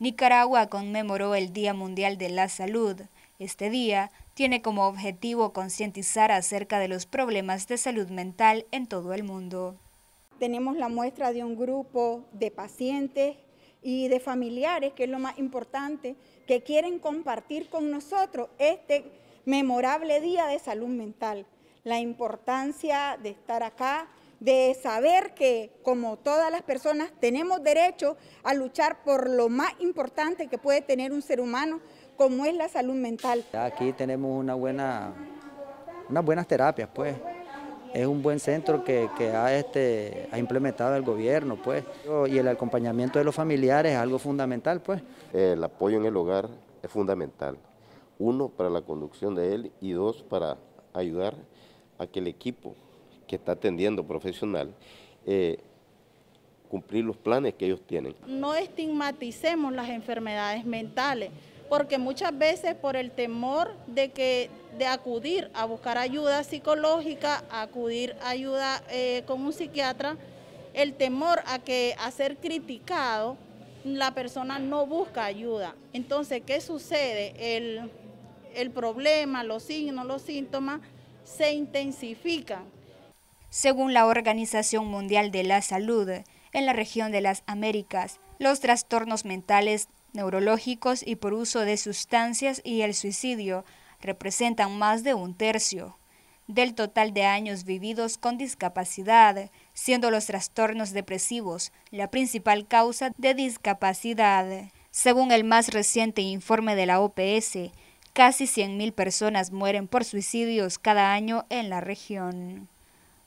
Nicaragua conmemoró el Día Mundial de la Salud. Este día tiene como objetivo concientizar acerca de los problemas de salud mental en todo el mundo. Tenemos la muestra de un grupo de pacientes y de familiares, que es lo más importante, que quieren compartir con nosotros este memorable Día de Salud Mental. La importancia de estar acá, de saber que como todas las personas tenemos derecho a luchar por lo más importante que puede tener un ser humano, como es la salud mental. Aquí tenemos una buena, unas buenas terapias, pues. Es un buen centro que, ha, este, ha implementado el gobierno, pues. Y el acompañamiento de los familiares es algo fundamental, pues. El apoyo en el hogar es fundamental. Uno, para la conducción de él y dos, para ayudar a que el equipo que está atendiendo profesional, eh, cumplir los planes que ellos tienen. No estigmaticemos las enfermedades mentales, porque muchas veces por el temor de que de acudir a buscar ayuda psicológica, acudir ayuda eh, con un psiquiatra, el temor a que a ser criticado, la persona no busca ayuda. Entonces, ¿qué sucede? El, el problema, los signos, los síntomas se intensifican. Según la Organización Mundial de la Salud, en la región de las Américas, los trastornos mentales, neurológicos y por uso de sustancias y el suicidio representan más de un tercio del total de años vividos con discapacidad, siendo los trastornos depresivos la principal causa de discapacidad. Según el más reciente informe de la OPS, casi 100.000 personas mueren por suicidios cada año en la región.